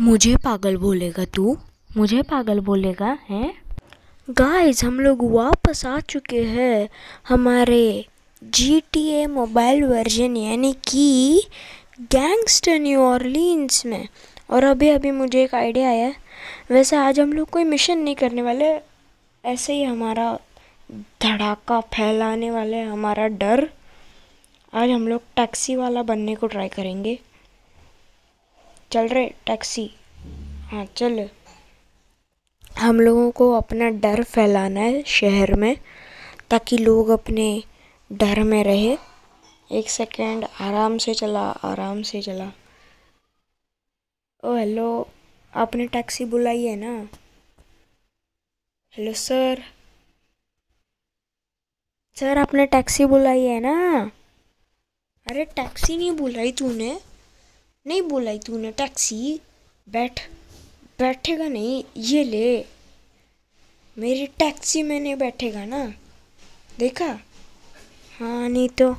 मुझे पागल बोलेगा तू मुझे पागल बोलेगा हैं गाइस हम लोग वापस आ चुके हैं हमारे G T A mobile version यानी कि गैंगस्टर न्यू ऑर्लिन्स में और अभी अभी मुझे एक आइडिया आया वैसे आज हम लोग कोई मिशन नहीं करने वाले ऐसे ही हमारा धड़ाका फैलाने वाले हमारा डर आज हम लोग टैक्सी वाला बनने को ट्राई करेंगे चल रहे टैक्सी हाँ चल हम लोगों को अपना डर फैलाना है शहर में ताकि लोग अपने डर में रहे एक सेकेंड आराम से चला आराम से चला ओ हेलो आपने टैक्सी बुलाई है ना हेलो सर सर आपने टैक्सी बुलाई है ना अरे टैक्सी नहीं बुलाई तूने नहीं बोला ही तूने टैक्सी बैठ बैठेगा नहीं ये ले मेरी टैक्सी में नहीं बैठेगा ना देखा हाँ नहीं तो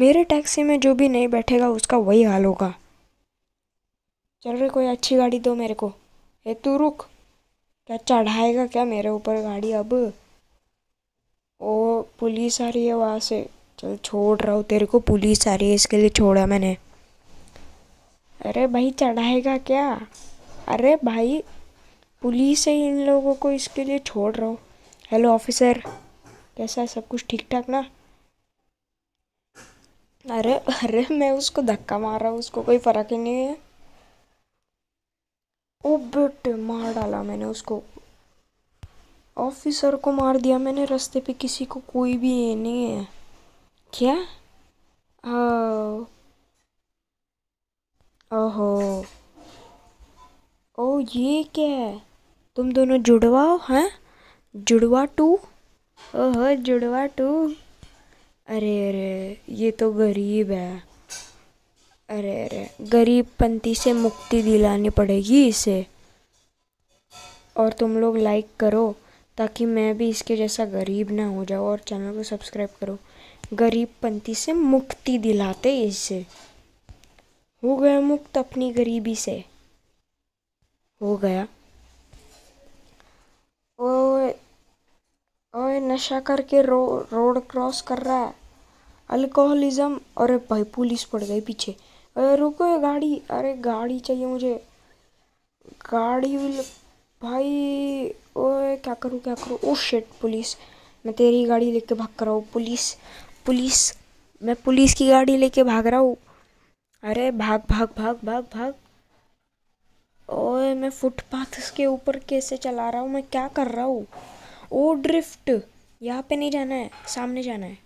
मेरे टैक्सी में जो भी नहीं बैठेगा उसका वही हाल होगा चल रही कोई अच्छी गाड़ी दो मेरे को हे तू रुक क्या चढ़ाएगा क्या मेरे ऊपर गाड़ी अब ओ पुलिस आ रही है वहाँ से चल छोड़ रहा हूँ तेरे को पुलिस आ रही है इसके लिए छोड़ा मैंने अरे भाई चढ़ाएगा क्या अरे भाई पुलिस ही इन लोगों को इसके लिए छोड़ रहा हूँ हेलो ऑफिसर कैसा है सब कुछ ठीक ठाक ना अरे अरे मैं उसको धक्का मार रहा हूँ उसको कोई फ़र्क ही नहीं है ओ बेटे मार डाला मैंने उसको ऑफिसर को मार दिया मैंने रास्ते पे किसी को कोई भी नहीं है क्या आ, हाँ। ओहो ओ ये क्या है तुम दोनों जुड़वाओ हैं जुड़वा टू ओहो जुड़वा टू अरे अरे ये तो गरीब है अरे अरे गरीब पंथी से मुक्ति दिलानी पड़ेगी इसे और तुम लोग लाइक करो ताकि मैं भी इसके जैसा गरीब ना हो जाऊँ और चैनल को सब्सक्राइब करो गरीब पंथी से मुक्ति दिलाते इसे हो गया मुक्त अपनी गरीबी से हो गया ओ नशा करके रो रोड क्रॉस कर रहा है अल्कोहलिज्म अरे भाई पुलिस पड़ गई पीछे अरे रुको ये गाड़ी अरे गाड़ी चाहिए मुझे गाड़ी भाई ओए क्या करूँ क्या करूँ ओ शिट पुलिस मैं तेरी गाड़ी लेके भाग कर रहा हूँ पुलिस पुलिस मैं पुलिस की गाड़ी लेके भाग रहा हूँ अरे भाग भाग भाग भाग भाग ओए मैं फुटपाथ के ऊपर कैसे चला रहा हूँ मैं क्या कर रहा हूँ ओ ड्रिफ्ट यहाँ पे नहीं जाना है सामने जाना है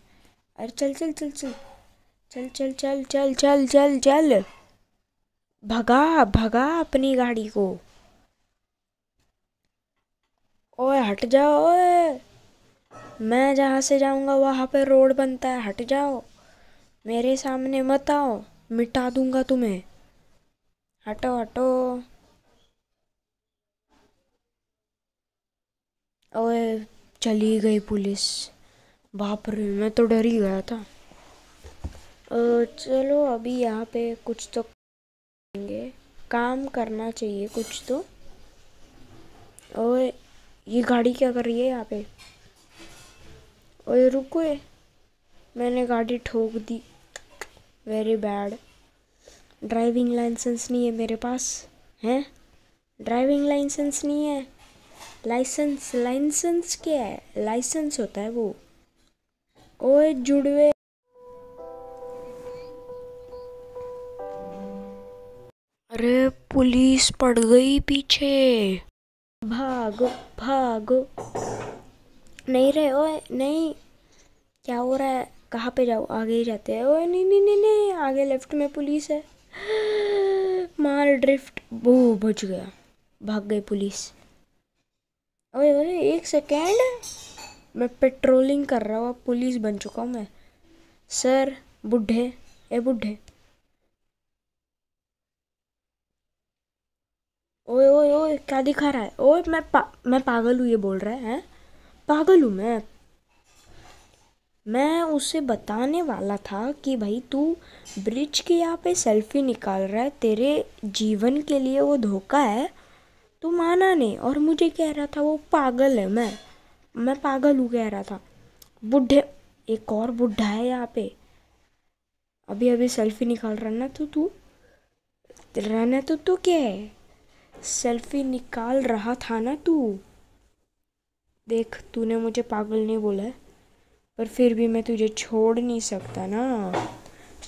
अरे चल चल चल चल चल चल चल चल चल चल चल भगा भगा अपनी गाड़ी को ओए हट जाओ ओए मैं जहाँ से जाऊँगा वहाँ पे रोड बनता है हट जाओ मेरे सामने मत आओ मिटा दूंगा तुम्हें हटो हटो ओए चली गई पुलिस बाप रे मैं तो डर ही गया था चलो अभी यहाँ पे कुछ तो करेंगे काम करना चाहिए कुछ तो ओए ये गाड़ी क्या कर रही है यहाँ पे ओए रुको मैंने गाड़ी ठोक दी वेरी बैड ड्राइविंग लाइसेंस नहीं है मेरे पास हैं ड्राइविंग लाइसेंस नहीं है लाइसेंस लाइसेंस क्या है लाइसेंस होता है वो ओए जुड़वे अरे पुलिस पड़ गई पीछे भागो भागो नहीं रे ओए नहीं क्या हो रहा है कहाँ पे जाओ आगे ही जाते हैं ओए नहीं नहीं नहीं नहीं आगे लेफ्ट में पुलिस है मार ड्रिफ्ट वो बच गया भाग गए पुलिस ओए ओए एक सेकेंड मैं पेट्रोलिंग कर रहा हूँ अब पुलिस बन चुका हूँ मैं सर बुढ़े ए बुढ़े ओए ओए ओए क्या दिखा रहा है ओए मैं पा मैं पागल हूँ ये बोल रहा है हैं पागल हूँ मैं मैं उसे बताने वाला था कि भाई तू ब्रिज के यहाँ पे सेल्फी निकाल रहा है तेरे जीवन के लिए वो धोखा है तू माना नहीं और मुझे कह रहा था वो पागल है मैं मैं पागल हूँ कह रहा था बुढ़े एक और बुढ़ा है यहाँ पे अभी अभी सेल्फी निकाल रहा ना तो तू रहना तो तू क्या है सेल्फी निकाल रहा था ना तू देख तूने मुझे पागल नहीं बोला है पर फिर भी मैं तुझे छोड़ नहीं सकता ना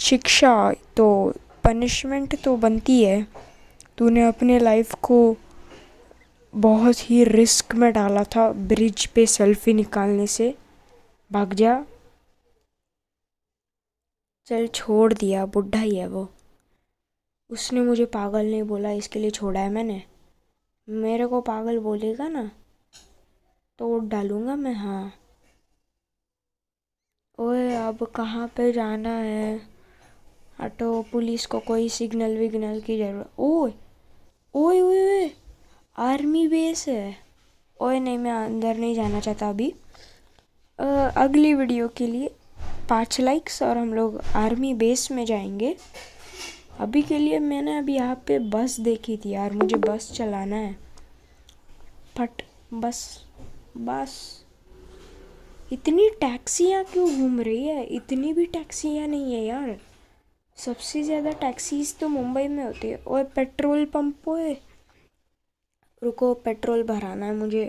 शिक्षा तो पनिशमेंट तो बनती है तूने अपने लाइफ को बहुत ही रिस्क में डाला था ब्रिज पे सेल्फी निकालने से भाग जा चल छोड़ दिया बुढ़ा ही है वो उसने मुझे पागल नहीं बोला इसके लिए छोड़ा है मैंने मेरे को पागल बोलेगा ना तो डालूँगा मैं हाँ ओए अब कहाँ पे जाना है ऑटो पुलिस को कोई सिग्नल विग्नल की जरूरत ओए ओए ओए आर्मी बेस है ओए नहीं मैं अंदर नहीं जाना चाहता अभी आ, अगली वीडियो के लिए पाँच लाइक्स और हम लोग आर्मी बेस में जाएंगे अभी के लिए मैंने अभी यहाँ पे बस देखी थी यार मुझे बस चलाना है फट बस बस इतनी टैक्सियाँ क्यों घूम रही है इतनी भी टैक्सियाँ नहीं है यार सबसे ज़्यादा टैक्सीज तो मुंबई में होती है और पेट्रोल पंप पे रुको पेट्रोल भराना है मुझे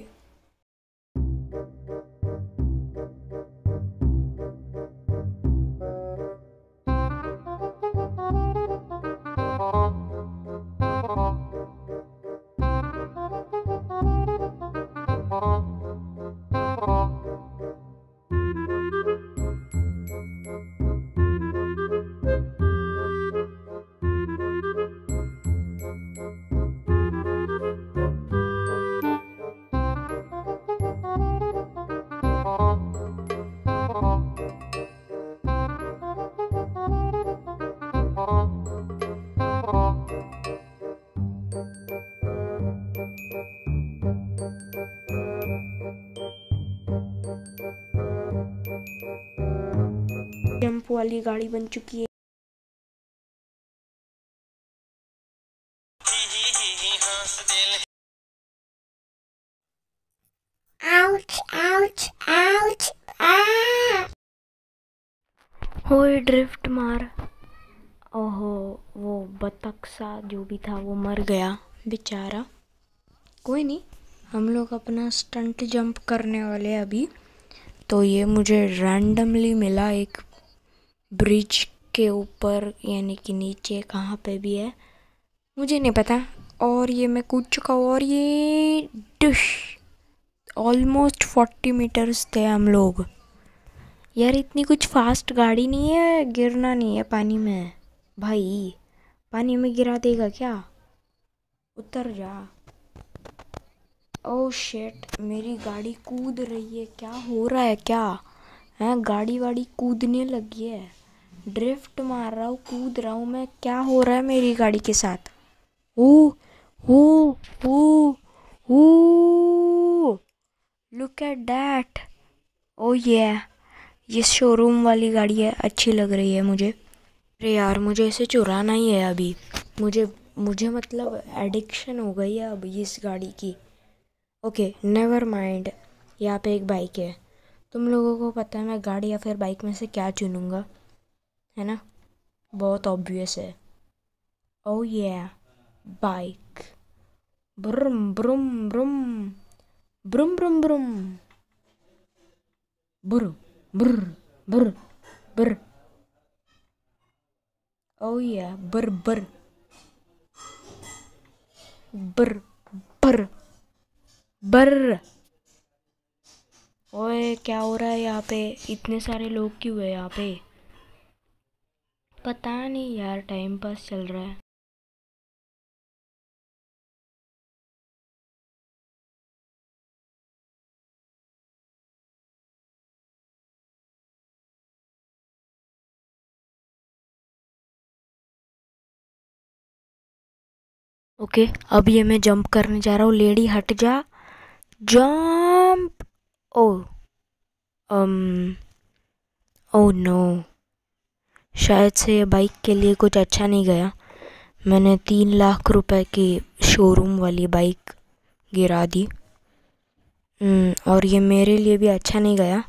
वाली गाड़ी बन चुकी है ड्रिफ्ट ah! मार ओहो वो बतख सा जो भी था वो मर गया बेचारा कोई नहीं हम लोग अपना स्टंट जंप करने वाले अभी तो ये मुझे रैंडमली मिला एक ब्रिज के ऊपर यानी कि नीचे कहाँ पे भी है मुझे नहीं पता और ये मैं कूद चुका हूँ और ये डिश ऑलमोस्ट फोर्टी मीटर्स थे हम लोग यार इतनी कुछ फास्ट गाड़ी नहीं है गिरना नहीं है पानी में भाई पानी में गिरा देगा क्या उतर जा ओ oh शेट मेरी गाड़ी कूद रही है क्या हो रहा है क्या है हाँ, गाड़ी वाड़ी कूदने लगी है ड्रिफ्ट मार रहा हूँ कूद रहा हूँ मैं क्या हो रहा है मेरी गाड़ी के साथ ओ हो हो हो लुक एट डैट ओ ये ये शोरूम वाली गाड़ी है अच्छी लग रही है मुझे अरे यार मुझे इसे चुराना ही है अभी मुझे मुझे मतलब एडिक्शन हो गई है अब इस गाड़ी की ओके नेवर माइंड यहाँ पे एक बाइक है तुम लोगों को पता है मैं गाड़ी या फिर बाइक में से क्या चुनूँगा है ना बहुत ऑब्वियस है ओ ये बाइक ब्रम ब्रम ब्रम ब्रुम ब्रुम ब्रम ब्र ब्र ब्र ब्र ओ ये ब्र ब्र ब्र ब्र ब्र ओए क्या हो रहा है यहाँ पे इतने सारे लोग क्यों है यहाँ पे पता नहीं यार टाइम पास चल रहा है ओके okay, अब ये मैं जंप करने जा रहा हूँ लेडी हट जा जंप ओ अम ओ नो शायद से ये बाइक के लिए कुछ अच्छा नहीं गया मैंने तीन लाख रुपए की शोरूम वाली बाइक गिरा दी हम्म, और ये मेरे लिए भी अच्छा नहीं गया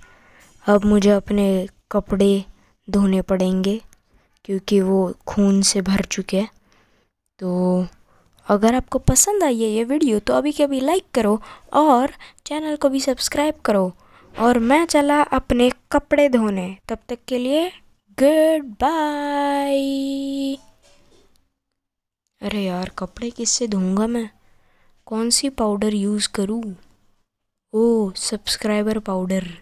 अब मुझे अपने कपड़े धोने पड़ेंगे क्योंकि वो खून से भर चुके हैं तो अगर आपको पसंद आई है ये वीडियो तो अभी के अभी लाइक करो और चैनल को भी सब्सक्राइब करो और मैं चला अपने कपड़े धोने तब तक के लिए गुड अरे यार कपड़े किससे धोऊंगा मैं कौन सी पाउडर यूज़ करूँ ओ सब्सक्राइबर पाउडर